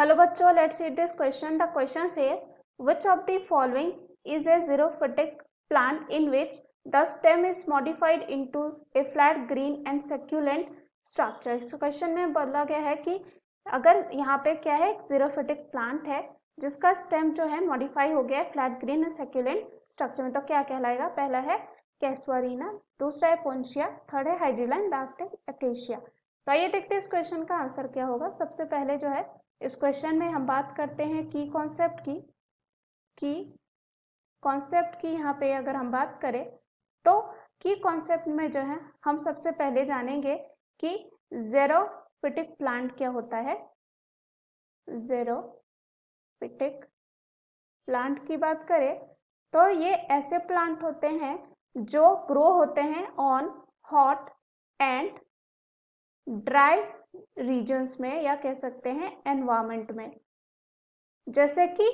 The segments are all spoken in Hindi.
हेलो बच्चों let's read this question the question says which of the following is a xerophytic plant in which the stem is modified into a flat green and succulent structure इस क्वेश्चन में बोला गया है कि अगर यहाँ पे क्या है जीरोफिटिक प्लांट है जिसका स्टेम जो है मॉडिफाई हो गया है flat green and succulent structure में तो क्या कहलाएगा पहला है कैसवरीना दूसरा है पोन्शिया थर्ड है हाइड्रिलन लास्ट है एकेशिया तो आइए देखते हैं इस क्वेश्चन का आंसर क्या होगा सबसे पहले जो है इस क्वेश्चन में हम बात करते हैं की कॉन्सेप्ट की की कॉन्सेप्ट की यहाँ पे अगर हम बात करें तो की कॉन्सेप्ट में जो है हम सबसे पहले जानेंगे कि जेरोपिटिक प्लांट क्या होता है जेरोपिटिक प्लांट की बात करें तो ये ऐसे प्लांट होते हैं जो ग्रो होते हैं on hot and dry regions में या कह सकते हैं एनवायरमेंट में जैसे कि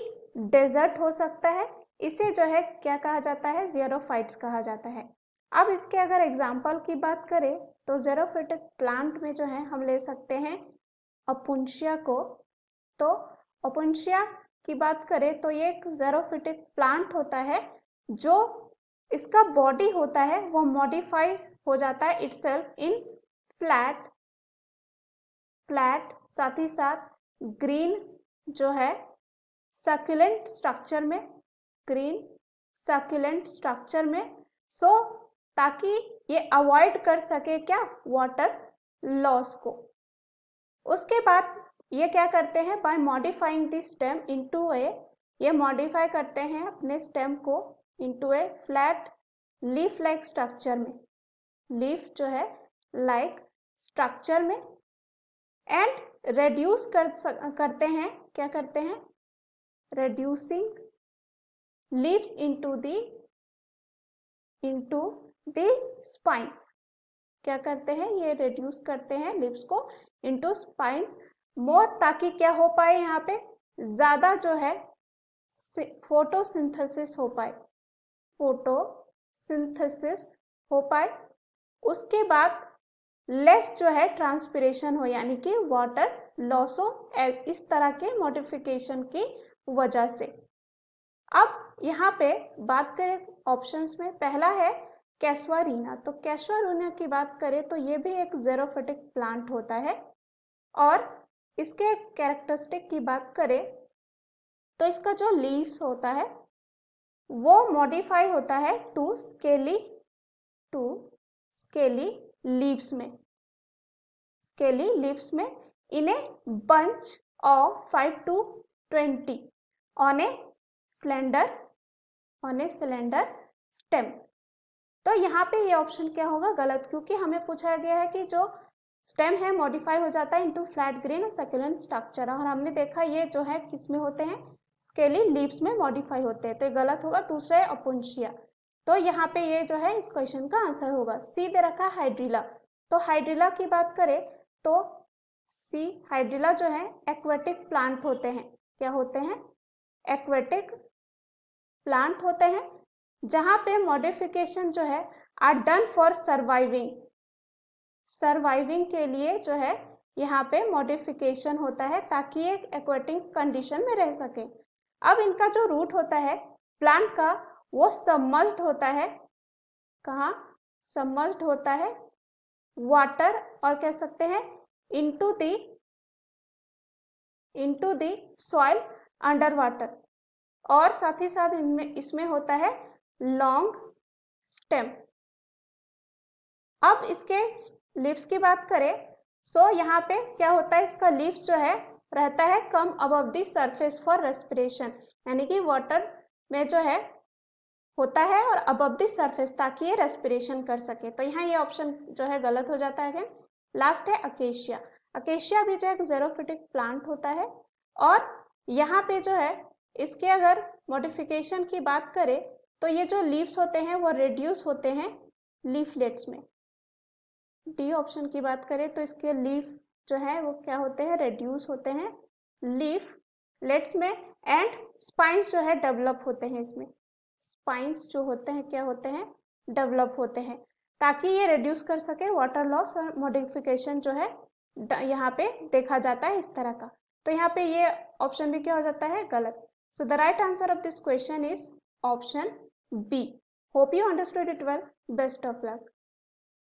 डेजर्ट हो सकता है इसे जो है क्या कहा जाता है जेरोफाइट्स कहा जाता है अब इसके अगर एग्जाम्पल की बात करें तो जेरोफिटिक प्लांट में जो है हम ले सकते हैं अपुंशिया को तो अपुंशिया की बात करें तो ये एक जेरोफिटिक प्लांट होता है जो इसका बॉडी होता है वो मॉडिफाइज हो जाता है इट्सल्फ इन फ्लैट फ्लैट साथ ही साथ ग्रीन जो है सर्कुलेंट स्ट्रक्चर में ग्रीन सर्कुलेंट स्ट्रक्चर में सो so, ताकि ये अवॉइड कर सके क्या वाटर लॉस को उसके बाद ये क्या करते हैं by modifying this stem into a ये मॉडिफाई करते हैं अपने स्टेम को into a flat leaf like structure में लीफ जो है लाइक like स्ट्रक्चर में एंड रेड्यूस कर करते हैं क्या करते हैं reducing leaves into the into the spines क्या करते हैं ये रेड्यूस करते हैं लिप्स को into स्पाइंस मोर ताकि क्या हो पाए यहाँ पे ज्यादा जो है फोटोसिंथेसिस हो पाए फोटोसिंथेसिस हो पाए उसके बाद लेस जो है ट्रांसपिरेशन हो यानी कि वाटर लॉस हो इस तरह के मॉडिफिकेशन की वजह से अब यहाँ पे बात करें ऑप्शंस में पहला है कैशवारीना तो कैशवारीना की बात करें तो ये भी एक जेरोफेटिक प्लांट होता है और इसके कैरेक्टरिस्टिक की बात करें तो इसका जो लीफ होता है वो मॉडिफाई होता है to scaly to scaly leaves में स्केली लीव्स में in a bunch of five to twenty on a cylinder on a cylinder stem तो यहाँ पे ये ऑप्शन क्या होगा गलत क्योंकि हमें पूछा गया है कि जो स्टेम है मॉडिफाई हो जाता है इनटू फ्लैट ग्रीन और सेकुलेंट स्ट्रक्चर और हमने देखा ये जो है किसमें होते हैं स्केली लीव्स में मॉडिफाई होते हैं तो ये गलत होगा दूसरा है अपुंशिया तो यहाँ पे ये जो है इस क्वेश्चन का आंसर होगा सी दे रखा हाइड्रिला तो हाइड्रिला की बात करें तो सी हाइड्रिला जो है एक्वेटिक प्लांट होते हैं क्या होते हैं एक्वेटिक प्लांट होते हैं जहां पे मॉडिफिकेशन जो है are done for surviving surviving के लिए जो है यहाँ पे मॉडिफिकेशन होता है ताकि ये एक्वेटिक कंडीशन में रह सके अब इनका जो रूट होता है प्लांट का वो सबमर्ज्ड होता है कहा सबमर्ज्ड होता है वाटर और कह सकते हैं into the into the soil under water और साथ ही साथ इनमें इसमें होता है लॉन्ग स्टेम अब इसके लिप्स की बात करें सो so, यहाँ पे क्या होता है इसका लिप्स जो है रहता है come above the surface for respiration यानी कि वाटर में जो है होता है और अब दिस सरफेस ताकि ये रेस्पिरेशन कर सके तो यहाँ ये ऑप्शन जो है गलत हो जाता है लास्ट है अकेशिया अकेशिया भी जो है जेरोफिटिक प्लांट होता है और यहाँ पे जो है इसके अगर मॉडिफिकेशन की बात करें तो ये जो लीव्स होते हैं वो रिड्यूस होते हैं लीफलेट्स में डी ऑप्शन की बात करें तो इसके लीफ जो है वो क्या होते हैं रिड्यूस होते हैं लीफ लेट्स में एंड स्पाइंस जो है डेवलप होते हैं इसमें स्पाइंस जो होते हैं क्या होते हैं डेवलप होते हैं ताकि ये रिड्यूस कर सके वाटर लॉस और मॉडिफिकेशन जो है यहाँ पे देखा जाता है इस तरह का तो यहाँ पे ये ऑप्शन भी क्या हो जाता है गलत so the right answer of this question is option B hope you understood it well best of luck